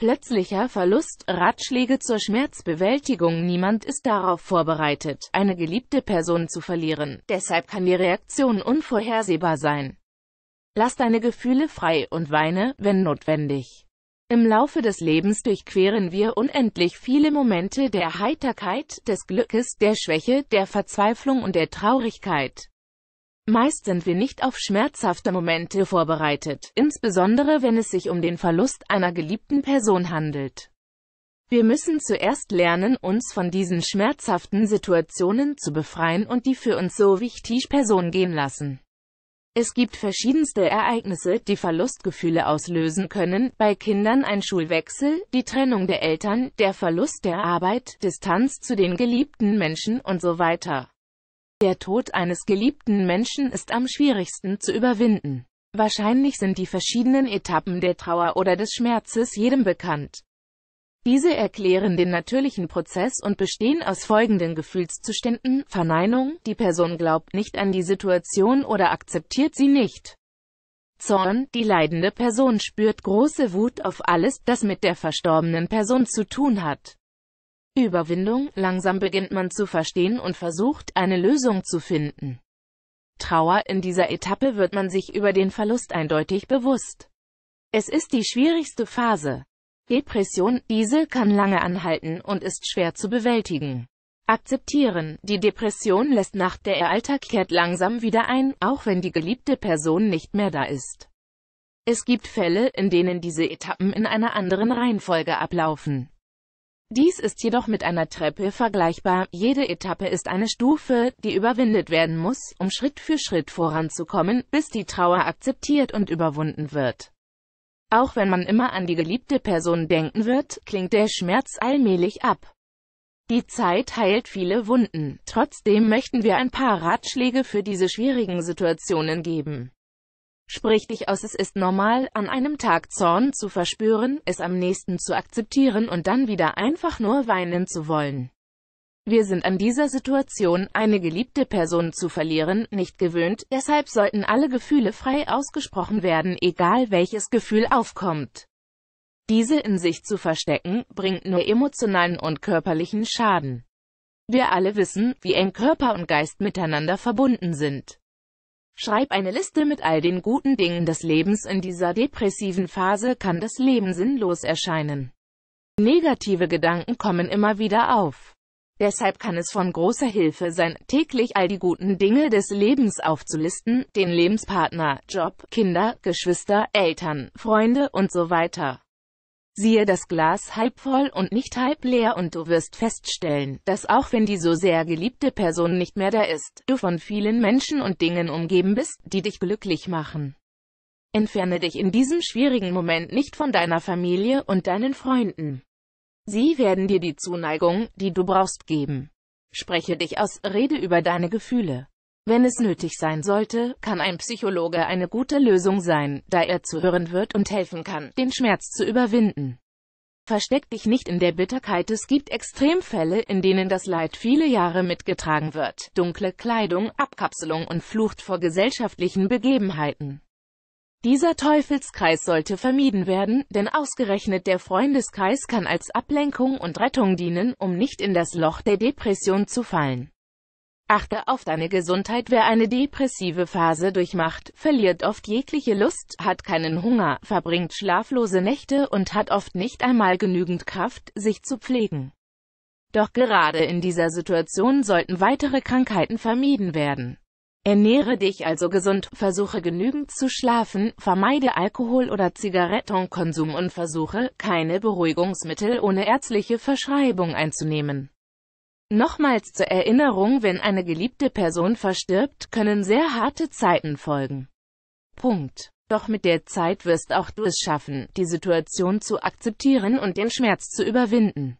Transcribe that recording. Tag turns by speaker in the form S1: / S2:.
S1: Plötzlicher Verlust, Ratschläge zur Schmerzbewältigung Niemand ist darauf vorbereitet, eine geliebte Person zu verlieren. Deshalb kann die Reaktion unvorhersehbar sein. Lass deine Gefühle frei und weine, wenn notwendig. Im Laufe des Lebens durchqueren wir unendlich viele Momente der Heiterkeit, des Glückes, der Schwäche, der Verzweiflung und der Traurigkeit. Meist sind wir nicht auf schmerzhafte Momente vorbereitet, insbesondere wenn es sich um den Verlust einer geliebten Person handelt. Wir müssen zuerst lernen, uns von diesen schmerzhaften Situationen zu befreien und die für uns so wichtig Person gehen lassen. Es gibt verschiedenste Ereignisse, die Verlustgefühle auslösen können, bei Kindern ein Schulwechsel, die Trennung der Eltern, der Verlust der Arbeit, Distanz zu den geliebten Menschen und so weiter. Der Tod eines geliebten Menschen ist am schwierigsten zu überwinden. Wahrscheinlich sind die verschiedenen Etappen der Trauer oder des Schmerzes jedem bekannt. Diese erklären den natürlichen Prozess und bestehen aus folgenden Gefühlszuständen, Verneinung, die Person glaubt nicht an die Situation oder akzeptiert sie nicht. Zorn, die leidende Person spürt große Wut auf alles, das mit der verstorbenen Person zu tun hat. Überwindung, langsam beginnt man zu verstehen und versucht, eine Lösung zu finden. Trauer, in dieser Etappe wird man sich über den Verlust eindeutig bewusst. Es ist die schwierigste Phase. Depression, diese kann lange anhalten und ist schwer zu bewältigen. Akzeptieren, die Depression lässt nach der ihr Alltag kehrt langsam wieder ein, auch wenn die geliebte Person nicht mehr da ist. Es gibt Fälle, in denen diese Etappen in einer anderen Reihenfolge ablaufen. Dies ist jedoch mit einer Treppe vergleichbar. Jede Etappe ist eine Stufe, die überwindet werden muss, um Schritt für Schritt voranzukommen, bis die Trauer akzeptiert und überwunden wird. Auch wenn man immer an die geliebte Person denken wird, klingt der Schmerz allmählich ab. Die Zeit heilt viele Wunden. Trotzdem möchten wir ein paar Ratschläge für diese schwierigen Situationen geben. Sprich dich aus, es ist normal, an einem Tag Zorn zu verspüren, es am nächsten zu akzeptieren und dann wieder einfach nur weinen zu wollen. Wir sind an dieser Situation, eine geliebte Person zu verlieren, nicht gewöhnt, deshalb sollten alle Gefühle frei ausgesprochen werden, egal welches Gefühl aufkommt. Diese in sich zu verstecken, bringt nur emotionalen und körperlichen Schaden. Wir alle wissen, wie eng Körper und Geist miteinander verbunden sind. Schreib eine Liste mit all den guten Dingen des Lebens. In dieser depressiven Phase kann das Leben sinnlos erscheinen. Negative Gedanken kommen immer wieder auf. Deshalb kann es von großer Hilfe sein, täglich all die guten Dinge des Lebens aufzulisten, den Lebenspartner, Job, Kinder, Geschwister, Eltern, Freunde und so weiter. Siehe das Glas halb voll und nicht halb leer und du wirst feststellen, dass auch wenn die so sehr geliebte Person nicht mehr da ist, du von vielen Menschen und Dingen umgeben bist, die dich glücklich machen. Entferne dich in diesem schwierigen Moment nicht von deiner Familie und deinen Freunden. Sie werden dir die Zuneigung, die du brauchst, geben. Spreche dich aus, rede über deine Gefühle. Wenn es nötig sein sollte, kann ein Psychologe eine gute Lösung sein, da er zuhören wird und helfen kann, den Schmerz zu überwinden. Versteck dich nicht in der Bitterkeit. Es gibt Extremfälle, in denen das Leid viele Jahre mitgetragen wird. Dunkle Kleidung, Abkapselung und Flucht vor gesellschaftlichen Begebenheiten. Dieser Teufelskreis sollte vermieden werden, denn ausgerechnet der Freundeskreis kann als Ablenkung und Rettung dienen, um nicht in das Loch der Depression zu fallen. Achte auf deine Gesundheit. Wer eine depressive Phase durchmacht, verliert oft jegliche Lust, hat keinen Hunger, verbringt schlaflose Nächte und hat oft nicht einmal genügend Kraft, sich zu pflegen. Doch gerade in dieser Situation sollten weitere Krankheiten vermieden werden. Ernähre dich also gesund, versuche genügend zu schlafen, vermeide Alkohol- oder Zigarettenkonsum und versuche, keine Beruhigungsmittel ohne ärztliche Verschreibung einzunehmen. Nochmals zur Erinnerung, wenn eine geliebte Person verstirbt, können sehr harte Zeiten folgen. Punkt. Doch mit der Zeit wirst auch du es schaffen, die Situation zu akzeptieren und den Schmerz zu überwinden.